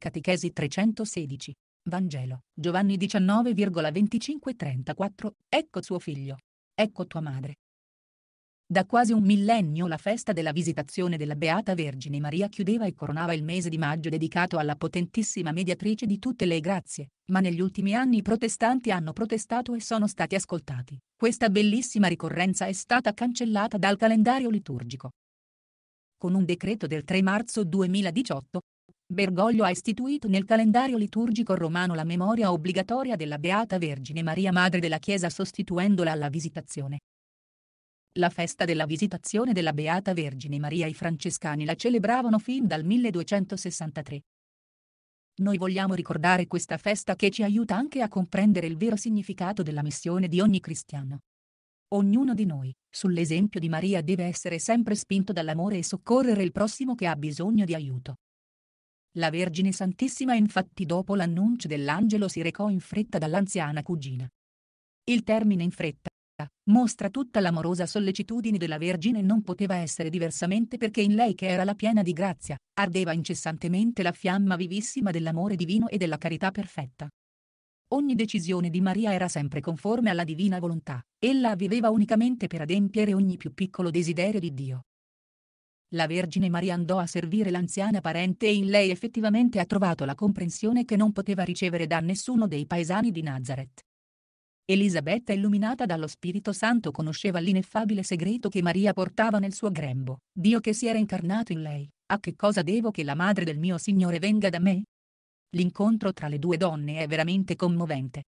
Catechesi 316. Vangelo. Giovanni 19,25-34. Ecco suo figlio. Ecco tua madre. Da quasi un millennio la festa della visitazione della Beata Vergine Maria chiudeva e coronava il mese di maggio dedicato alla potentissima mediatrice di tutte le grazie, ma negli ultimi anni i protestanti hanno protestato e sono stati ascoltati. Questa bellissima ricorrenza è stata cancellata dal calendario liturgico. Con un decreto del 3 marzo 2018, Bergoglio ha istituito nel calendario liturgico romano la memoria obbligatoria della Beata Vergine Maria Madre della Chiesa sostituendola alla visitazione. La festa della visitazione della Beata Vergine Maria i francescani la celebravano fin dal 1263. Noi vogliamo ricordare questa festa che ci aiuta anche a comprendere il vero significato della missione di ogni cristiano. Ognuno di noi, sull'esempio di Maria, deve essere sempre spinto dall'amore e soccorrere il prossimo che ha bisogno di aiuto. La Vergine Santissima infatti dopo l'annuncio dell'angelo si recò in fretta dall'anziana cugina. Il termine in fretta mostra tutta l'amorosa sollecitudine della Vergine e non poteva essere diversamente perché in lei che era la piena di grazia, ardeva incessantemente la fiamma vivissima dell'amore divino e della carità perfetta. Ogni decisione di Maria era sempre conforme alla divina volontà, ella viveva unicamente per adempiere ogni più piccolo desiderio di Dio. La Vergine Maria andò a servire l'anziana parente e in lei effettivamente ha trovato la comprensione che non poteva ricevere da nessuno dei paesani di Nazareth. Elisabetta illuminata dallo Spirito Santo conosceva l'ineffabile segreto che Maria portava nel suo grembo, Dio che si era incarnato in lei, a che cosa devo che la madre del mio Signore venga da me? L'incontro tra le due donne è veramente commovente,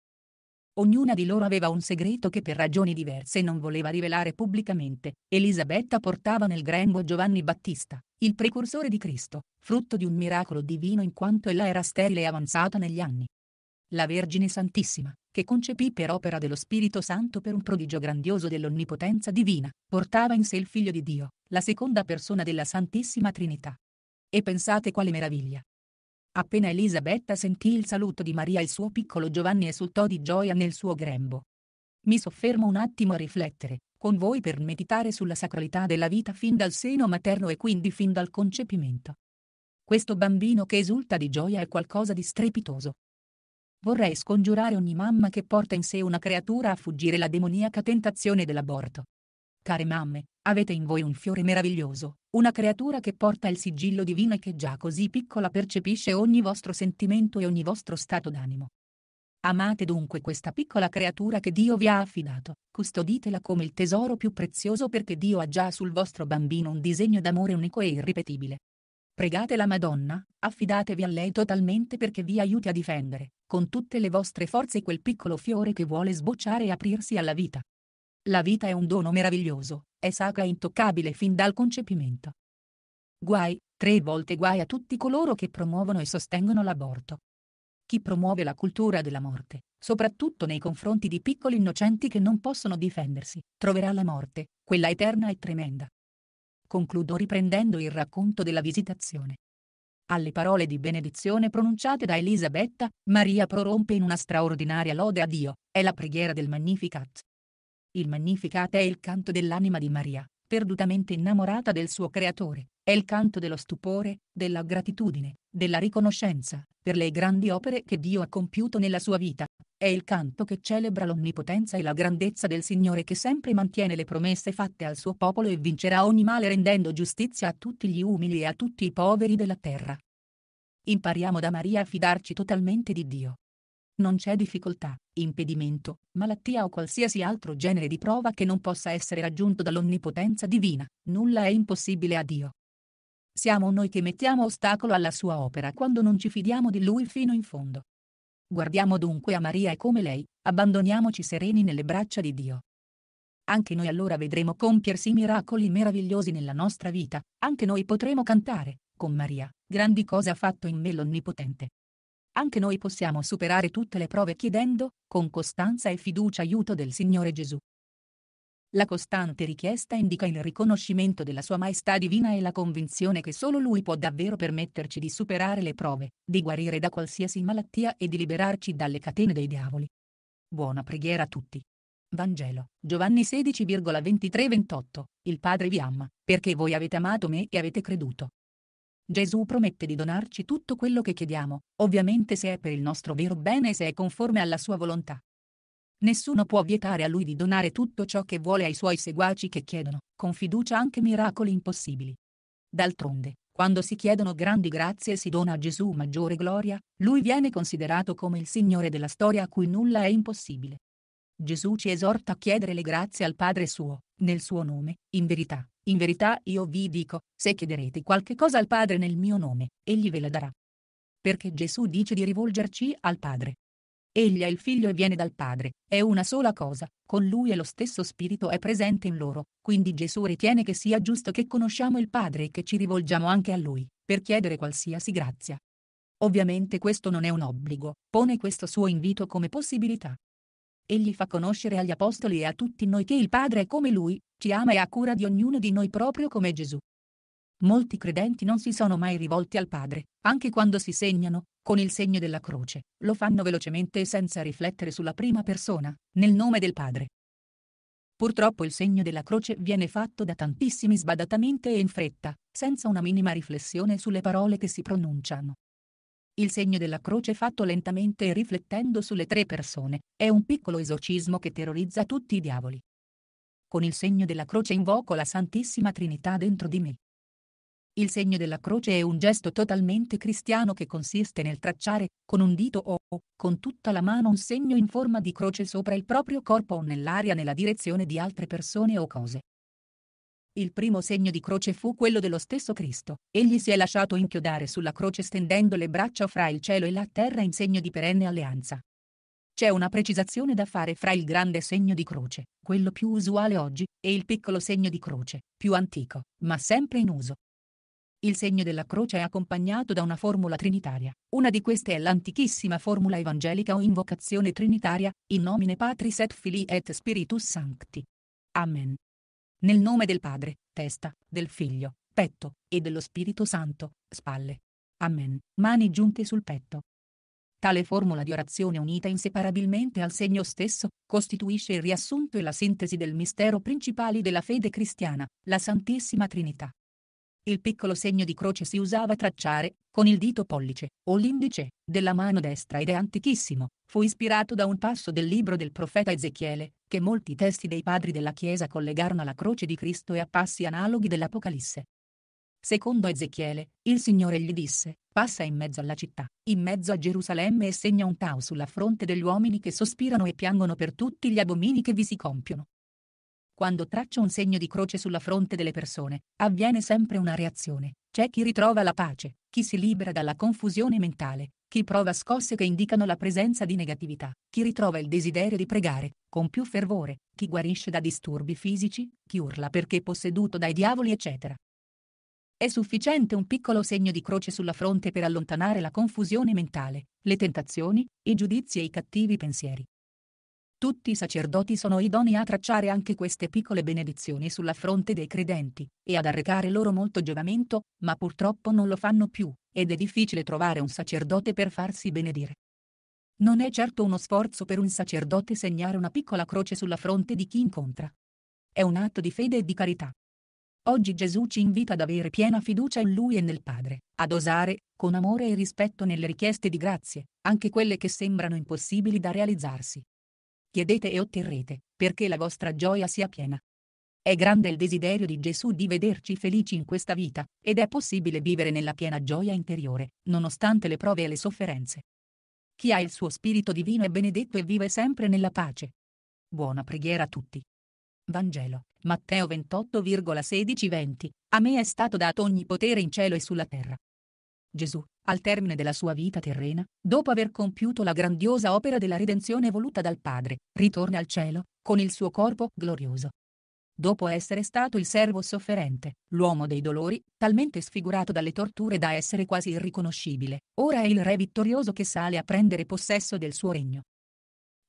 Ognuna di loro aveva un segreto che per ragioni diverse non voleva rivelare pubblicamente. Elisabetta portava nel grembo Giovanni Battista, il precursore di Cristo, frutto di un miracolo divino in quanto ella era sterile e avanzata negli anni. La Vergine Santissima, che concepì per opera dello Spirito Santo per un prodigio grandioso dell'onnipotenza divina, portava in sé il Figlio di Dio, la seconda persona della Santissima Trinità. E pensate quale meraviglia, Appena Elisabetta sentì il saluto di Maria il suo piccolo Giovanni esultò di gioia nel suo grembo. Mi soffermo un attimo a riflettere, con voi per meditare sulla sacralità della vita fin dal seno materno e quindi fin dal concepimento. Questo bambino che esulta di gioia è qualcosa di strepitoso. Vorrei scongiurare ogni mamma che porta in sé una creatura a fuggire la demoniaca tentazione dell'aborto, Care mamme, avete in voi un fiore meraviglioso, una creatura che porta il sigillo divino e che già così piccola percepisce ogni vostro sentimento e ogni vostro stato d'animo. Amate dunque questa piccola creatura che Dio vi ha affidato, custoditela come il tesoro più prezioso perché Dio ha già sul vostro bambino un disegno d'amore unico e irripetibile. Pregate la Madonna, affidatevi a lei totalmente perché vi aiuti a difendere, con tutte le vostre forze, quel piccolo fiore che vuole sbocciare e aprirsi alla vita. La vita è un dono meraviglioso, è sacra e intoccabile fin dal concepimento. Guai, tre volte guai a tutti coloro che promuovono e sostengono l'aborto. Chi promuove la cultura della morte, soprattutto nei confronti di piccoli innocenti che non possono difendersi, troverà la morte, quella eterna e tremenda. Concludo riprendendo il racconto della visitazione. Alle parole di benedizione pronunciate da Elisabetta, Maria prorompe in una straordinaria lode a Dio, è la preghiera del Magnificat. Il Magnificat è il canto dell'anima di Maria, perdutamente innamorata del suo creatore, è il canto dello stupore, della gratitudine, della riconoscenza, per le grandi opere che Dio ha compiuto nella sua vita. È il canto che celebra l'onnipotenza e la grandezza del Signore che sempre mantiene le promesse fatte al suo popolo e vincerà ogni male rendendo giustizia a tutti gli umili e a tutti i poveri della terra. Impariamo da Maria a fidarci totalmente di Dio, non c'è difficoltà, impedimento, malattia o qualsiasi altro genere di prova che non possa essere raggiunto dall'onnipotenza divina, nulla è impossibile a Dio. Siamo noi che mettiamo ostacolo alla sua opera quando non ci fidiamo di lui fino in fondo. Guardiamo dunque a Maria e come lei, abbandoniamoci sereni nelle braccia di Dio. Anche noi allora vedremo compiersi miracoli meravigliosi nella nostra vita, anche noi potremo cantare, con Maria, grandi cose ha fatto in me l'Onnipotente. Anche noi possiamo superare tutte le prove chiedendo, con costanza e fiducia, aiuto del Signore Gesù. La costante richiesta indica il riconoscimento della Sua Maestà Divina e la convinzione che solo Lui può davvero permetterci di superare le prove, di guarire da qualsiasi malattia e di liberarci dalle catene dei diavoli. Buona preghiera a tutti. Vangelo, Giovanni 16,23-28, Il Padre vi ama, perché voi avete amato me e avete creduto. Gesù promette di donarci tutto quello che chiediamo, ovviamente se è per il nostro vero bene e se è conforme alla sua volontà. Nessuno può vietare a lui di donare tutto ciò che vuole ai suoi seguaci che chiedono, con fiducia anche miracoli impossibili. D'altronde, quando si chiedono grandi grazie e si dona a Gesù maggiore gloria, lui viene considerato come il Signore della storia a cui nulla è impossibile. Gesù ci esorta a chiedere le grazie al Padre suo, nel suo nome, in verità, in verità io vi dico, se chiederete qualche cosa al Padre nel mio nome, egli ve la darà. Perché Gesù dice di rivolgerci al Padre. Egli è il figlio e viene dal Padre, è una sola cosa, con lui e lo stesso Spirito è presente in loro, quindi Gesù ritiene che sia giusto che conosciamo il Padre e che ci rivolgiamo anche a lui, per chiedere qualsiasi grazia. Ovviamente questo non è un obbligo, pone questo suo invito come possibilità, egli fa conoscere agli apostoli e a tutti noi che il Padre è come lui, ci ama e ha cura di ognuno di noi proprio come Gesù. Molti credenti non si sono mai rivolti al Padre, anche quando si segnano, con il segno della croce, lo fanno velocemente e senza riflettere sulla prima persona, nel nome del Padre. Purtroppo il segno della croce viene fatto da tantissimi sbadatamente e in fretta, senza una minima riflessione sulle parole che si pronunciano. Il segno della croce fatto lentamente e riflettendo sulle tre persone è un piccolo esorcismo che terrorizza tutti i diavoli. Con il segno della croce invoco la Santissima Trinità dentro di me. Il segno della croce è un gesto totalmente cristiano che consiste nel tracciare, con un dito o, con tutta la mano, un segno in forma di croce sopra il proprio corpo o nell'aria nella direzione di altre persone o cose. Il primo segno di croce fu quello dello stesso Cristo. Egli si è lasciato inchiodare sulla croce stendendo le braccia fra il cielo e la terra in segno di perenne alleanza. C'è una precisazione da fare fra il grande segno di croce, quello più usuale oggi, e il piccolo segno di croce, più antico, ma sempre in uso. Il segno della croce è accompagnato da una formula trinitaria. Una di queste è l'antichissima formula evangelica o invocazione trinitaria, in nomine Patris et Filii et Spiritus Sancti. Amen. Nel nome del Padre, testa, del Figlio, petto, e dello Spirito Santo, spalle. Amen. Mani giunte sul petto. Tale formula di orazione unita inseparabilmente al segno stesso, costituisce il riassunto e la sintesi del mistero principale della fede cristiana, la Santissima Trinità. Il piccolo segno di croce si usava tracciare, con il dito pollice, o l'indice, della mano destra ed è antichissimo, fu ispirato da un passo del libro del profeta Ezechiele, che molti testi dei padri della Chiesa collegarono alla croce di Cristo e a passi analoghi dell'Apocalisse. Secondo Ezechiele, il Signore gli disse, passa in mezzo alla città, in mezzo a Gerusalemme e segna un tau sulla fronte degli uomini che sospirano e piangono per tutti gli abomini che vi si compiono. Quando traccio un segno di croce sulla fronte delle persone, avviene sempre una reazione. C'è chi ritrova la pace, chi si libera dalla confusione mentale, chi prova scosse che indicano la presenza di negatività, chi ritrova il desiderio di pregare, con più fervore, chi guarisce da disturbi fisici, chi urla perché posseduto dai diavoli, eccetera. È sufficiente un piccolo segno di croce sulla fronte per allontanare la confusione mentale, le tentazioni, i giudizi e i cattivi pensieri. Tutti i sacerdoti sono idonei a tracciare anche queste piccole benedizioni sulla fronte dei credenti, e ad arrecare loro molto giovamento, ma purtroppo non lo fanno più, ed è difficile trovare un sacerdote per farsi benedire. Non è certo uno sforzo per un sacerdote segnare una piccola croce sulla fronte di chi incontra. È un atto di fede e di carità. Oggi Gesù ci invita ad avere piena fiducia in Lui e nel Padre, ad osare, con amore e rispetto nelle richieste di grazie, anche quelle che sembrano impossibili da realizzarsi, Chiedete e otterrete, perché la vostra gioia sia piena. È grande il desiderio di Gesù di vederci felici in questa vita, ed è possibile vivere nella piena gioia interiore, nonostante le prove e le sofferenze. Chi ha il suo spirito divino è benedetto e vive sempre nella pace. Buona preghiera a tutti. Vangelo, Matteo 28,16-20. A me è stato dato ogni potere in cielo e sulla terra. Gesù, al termine della sua vita terrena, dopo aver compiuto la grandiosa opera della redenzione voluta dal Padre, ritorna al cielo, con il suo corpo glorioso. Dopo essere stato il servo sofferente, l'uomo dei dolori, talmente sfigurato dalle torture da essere quasi irriconoscibile, ora è il Re vittorioso che sale a prendere possesso del suo regno.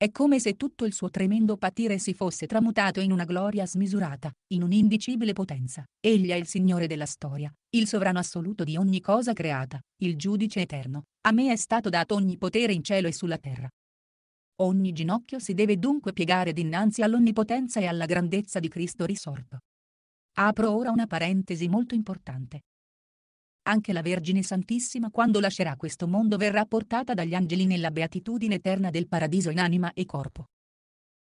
È come se tutto il suo tremendo patire si fosse tramutato in una gloria smisurata, in un'indicibile potenza. Egli è il Signore della storia, il sovrano assoluto di ogni cosa creata, il giudice eterno. A me è stato dato ogni potere in cielo e sulla terra. Ogni ginocchio si deve dunque piegare dinanzi all'onnipotenza e alla grandezza di Cristo risorto. Apro ora una parentesi molto importante. Anche la Vergine Santissima quando lascerà questo mondo verrà portata dagli angeli nella beatitudine eterna del paradiso in anima e corpo.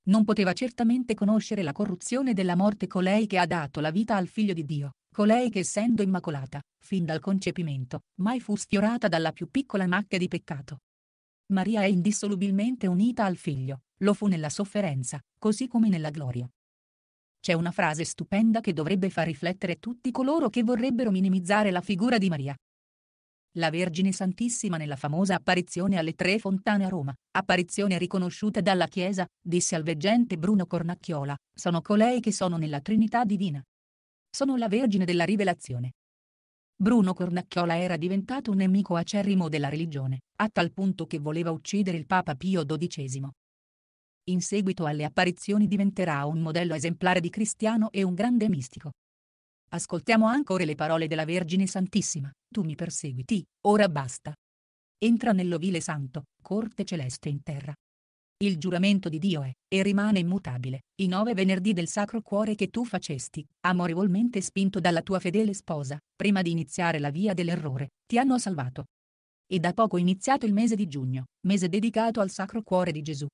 Non poteva certamente conoscere la corruzione della morte colei che ha dato la vita al figlio di Dio, colei che essendo immacolata, fin dal concepimento, mai fu sfiorata dalla più piccola macchia di peccato. Maria è indissolubilmente unita al figlio, lo fu nella sofferenza, così come nella gloria. C'è una frase stupenda che dovrebbe far riflettere tutti coloro che vorrebbero minimizzare la figura di Maria. La Vergine Santissima nella famosa apparizione alle Tre Fontane a Roma, apparizione riconosciuta dalla Chiesa, disse al veggente Bruno Cornacchiola, sono colei che sono nella Trinità Divina. Sono la Vergine della Rivelazione. Bruno Cornacchiola era diventato un nemico acerrimo della religione, a tal punto che voleva uccidere il Papa Pio XII. In seguito alle apparizioni diventerà un modello esemplare di cristiano e un grande mistico. Ascoltiamo ancora le parole della Vergine Santissima, tu mi perseguiti, ora basta. Entra nell'ovile santo, corte celeste in terra. Il giuramento di Dio è, e rimane immutabile, i nove venerdì del Sacro Cuore che tu facesti, amorevolmente spinto dalla tua fedele sposa, prima di iniziare la via dell'errore, ti hanno salvato. E da poco iniziato il mese di giugno, mese dedicato al Sacro Cuore di Gesù,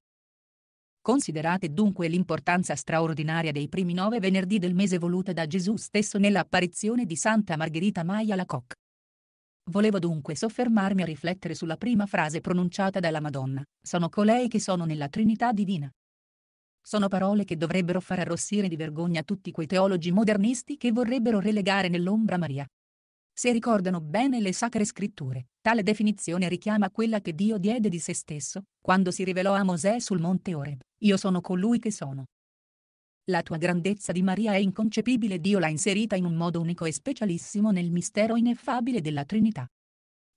Considerate dunque l'importanza straordinaria dei primi nove venerdì del mese voluta da Gesù stesso nell'apparizione di Santa Margherita Maia Lacoc. Volevo dunque soffermarmi a riflettere sulla prima frase pronunciata dalla Madonna, sono colei che sono nella Trinità divina. Sono parole che dovrebbero far arrossire di vergogna tutti quei teologi modernisti che vorrebbero relegare nell'ombra Maria, se ricordano bene le sacre scritture, tale definizione richiama quella che Dio diede di se stesso, quando si rivelò a Mosè sul monte Oreb, Io sono colui che sono. La tua grandezza di Maria è inconcepibile, Dio l'ha inserita in un modo unico e specialissimo nel mistero ineffabile della Trinità.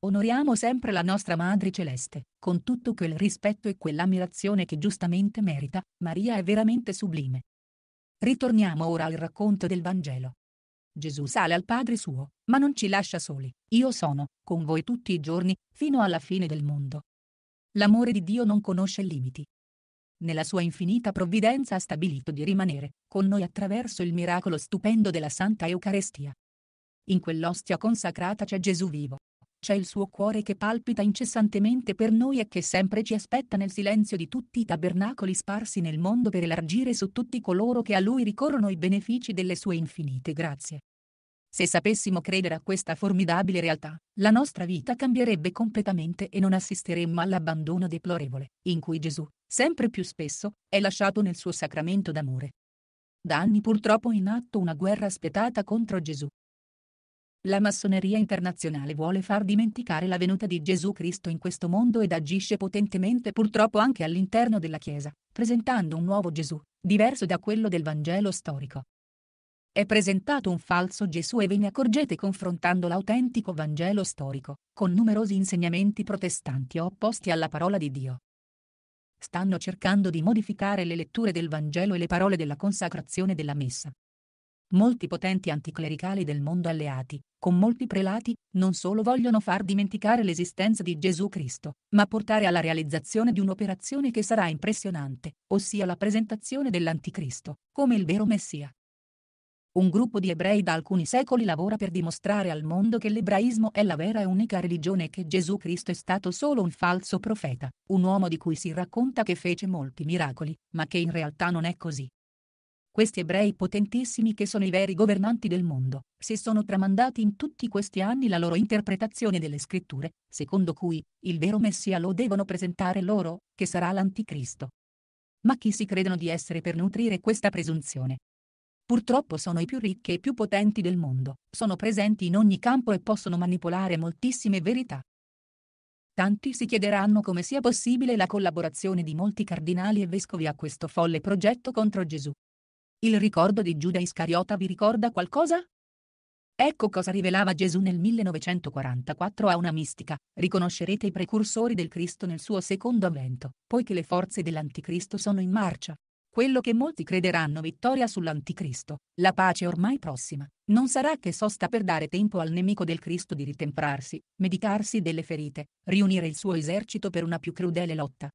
Onoriamo sempre la nostra Madre Celeste, con tutto quel rispetto e quell'ammirazione che giustamente merita, Maria è veramente sublime. Ritorniamo ora al racconto del Vangelo. Gesù sale al Padre suo, ma non ci lascia soli. Io sono con voi tutti i giorni, fino alla fine del mondo. L'amore di Dio non conosce limiti. Nella sua infinita provvidenza ha stabilito di rimanere con noi attraverso il miracolo stupendo della Santa Eucarestia. In quell'ostia consacrata c'è Gesù vivo, c'è il suo cuore che palpita incessantemente per noi e che sempre ci aspetta nel silenzio di tutti i tabernacoli sparsi nel mondo per elargire su tutti coloro che a lui ricorrono i benefici delle sue infinite grazie. Se sapessimo credere a questa formidabile realtà, la nostra vita cambierebbe completamente e non assisteremmo all'abbandono deplorevole, in cui Gesù, sempre più spesso, è lasciato nel suo sacramento d'amore. Da anni purtroppo è in atto una guerra spietata contro Gesù, la massoneria internazionale vuole far dimenticare la venuta di Gesù Cristo in questo mondo ed agisce potentemente purtroppo anche all'interno della Chiesa, presentando un nuovo Gesù, diverso da quello del Vangelo storico. È presentato un falso Gesù e ve ne accorgete confrontando l'autentico Vangelo storico, con numerosi insegnamenti protestanti opposti alla parola di Dio. Stanno cercando di modificare le letture del Vangelo e le parole della consacrazione della Messa, molti potenti anticlericali del mondo alleati, con molti prelati, non solo vogliono far dimenticare l'esistenza di Gesù Cristo, ma portare alla realizzazione di un'operazione che sarà impressionante, ossia la presentazione dell'Anticristo, come il vero Messia. Un gruppo di ebrei da alcuni secoli lavora per dimostrare al mondo che l'ebraismo è la vera e unica religione e che Gesù Cristo è stato solo un falso profeta, un uomo di cui si racconta che fece molti miracoli, ma che in realtà non è così. Questi ebrei potentissimi che sono i veri governanti del mondo, si sono tramandati in tutti questi anni la loro interpretazione delle scritture, secondo cui il vero Messia lo devono presentare loro, che sarà l'Anticristo. Ma chi si credono di essere per nutrire questa presunzione? Purtroppo sono i più ricchi e i più potenti del mondo, sono presenti in ogni campo e possono manipolare moltissime verità. Tanti si chiederanno come sia possibile la collaborazione di molti cardinali e vescovi a questo folle progetto contro Gesù. Il ricordo di Giuda Iscariota vi ricorda qualcosa? Ecco cosa rivelava Gesù nel 1944 a una mistica, riconoscerete i precursori del Cristo nel suo secondo avvento, poiché le forze dell'Anticristo sono in marcia. Quello che molti crederanno vittoria sull'Anticristo, la pace ormai prossima, non sarà che sosta per dare tempo al nemico del Cristo di ritemprarsi, medicarsi delle ferite, riunire il suo esercito per una più crudele lotta.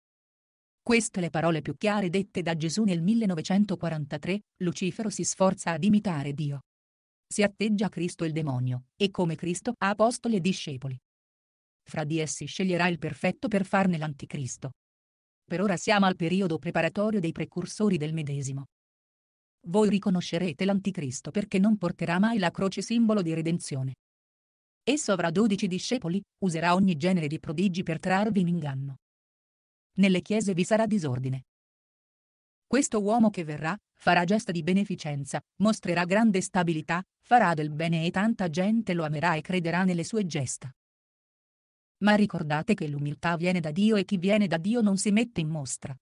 Queste le parole più chiare dette da Gesù nel 1943, Lucifero si sforza ad imitare Dio. Si atteggia a Cristo il demonio, e come Cristo ha apostoli e discepoli. Fra di essi sceglierà il perfetto per farne l'anticristo. Per ora siamo al periodo preparatorio dei precursori del medesimo. Voi riconoscerete l'anticristo perché non porterà mai la croce simbolo di redenzione. Esso avrà dodici discepoli, userà ogni genere di prodigi per trarvi in inganno nelle chiese vi sarà disordine. Questo uomo che verrà, farà gesta di beneficenza, mostrerà grande stabilità, farà del bene e tanta gente lo amerà e crederà nelle sue gesta. Ma ricordate che l'umiltà viene da Dio e chi viene da Dio non si mette in mostra.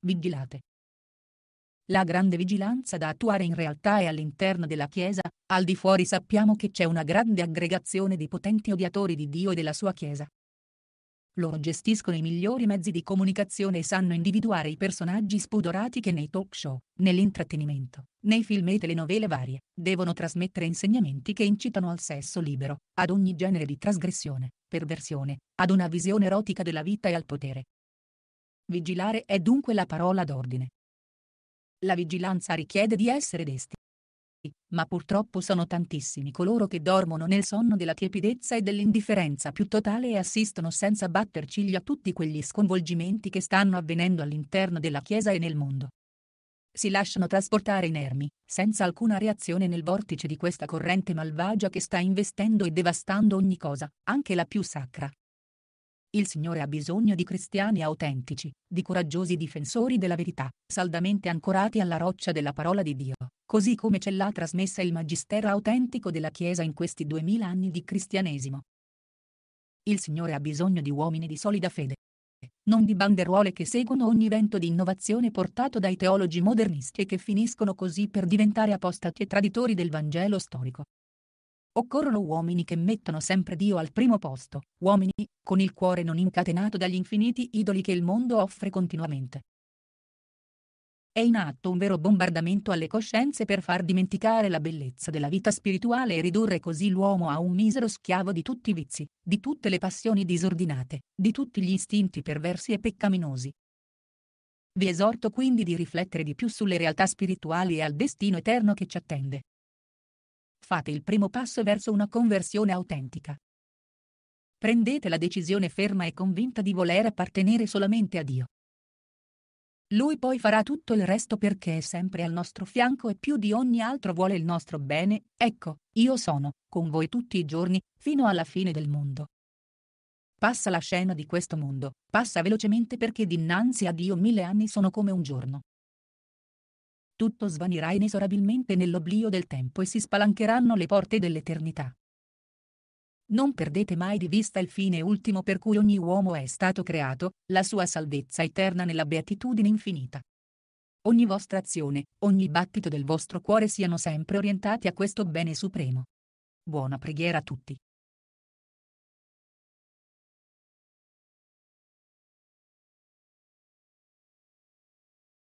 Vigilate. La grande vigilanza da attuare in realtà è all'interno della Chiesa, al di fuori sappiamo che c'è una grande aggregazione di potenti odiatori di Dio e della sua Chiesa. Loro gestiscono i migliori mezzi di comunicazione e sanno individuare i personaggi spudorati che nei talk show, nell'intrattenimento, nei film e telenovele varie, devono trasmettere insegnamenti che incitano al sesso libero, ad ogni genere di trasgressione, perversione, ad una visione erotica della vita e al potere. Vigilare è dunque la parola d'ordine. La vigilanza richiede di essere desti ma purtroppo sono tantissimi coloro che dormono nel sonno della tiepidezza e dell'indifferenza più totale e assistono senza batter ciglia a tutti quegli sconvolgimenti che stanno avvenendo all'interno della Chiesa e nel mondo. Si lasciano trasportare inermi, senza alcuna reazione nel vortice di questa corrente malvagia che sta investendo e devastando ogni cosa, anche la più sacra. Il Signore ha bisogno di cristiani autentici, di coraggiosi difensori della verità, saldamente ancorati alla roccia della parola di Dio, così come ce l'ha trasmessa il magistero autentico della Chiesa in questi duemila anni di cristianesimo. Il Signore ha bisogno di uomini di solida fede, non di banderuole che seguono ogni vento di innovazione portato dai teologi modernisti e che finiscono così per diventare apostati e traditori del Vangelo storico. Occorrono uomini che mettono sempre Dio al primo posto, uomini con il cuore non incatenato dagli infiniti idoli che il mondo offre continuamente. È in atto un vero bombardamento alle coscienze per far dimenticare la bellezza della vita spirituale e ridurre così l'uomo a un misero schiavo di tutti i vizi, di tutte le passioni disordinate, di tutti gli istinti perversi e peccaminosi. Vi esorto quindi di riflettere di più sulle realtà spirituali e al destino eterno che ci attende. Fate il primo passo verso una conversione autentica. Prendete la decisione ferma e convinta di voler appartenere solamente a Dio, lui poi farà tutto il resto perché è sempre al nostro fianco e più di ogni altro vuole il nostro bene. Ecco, io sono con voi tutti i giorni, fino alla fine del mondo. Passa la scena di questo mondo, passa velocemente perché dinanzi a Dio mille anni sono come un giorno. Tutto svanirà inesorabilmente nell'oblio del tempo e si spalancheranno le porte dell'eternità. Non perdete mai di vista il fine ultimo per cui ogni uomo è stato creato, la sua salvezza eterna nella beatitudine infinita. Ogni vostra azione, ogni battito del vostro cuore siano sempre orientati a questo bene supremo. Buona preghiera a tutti.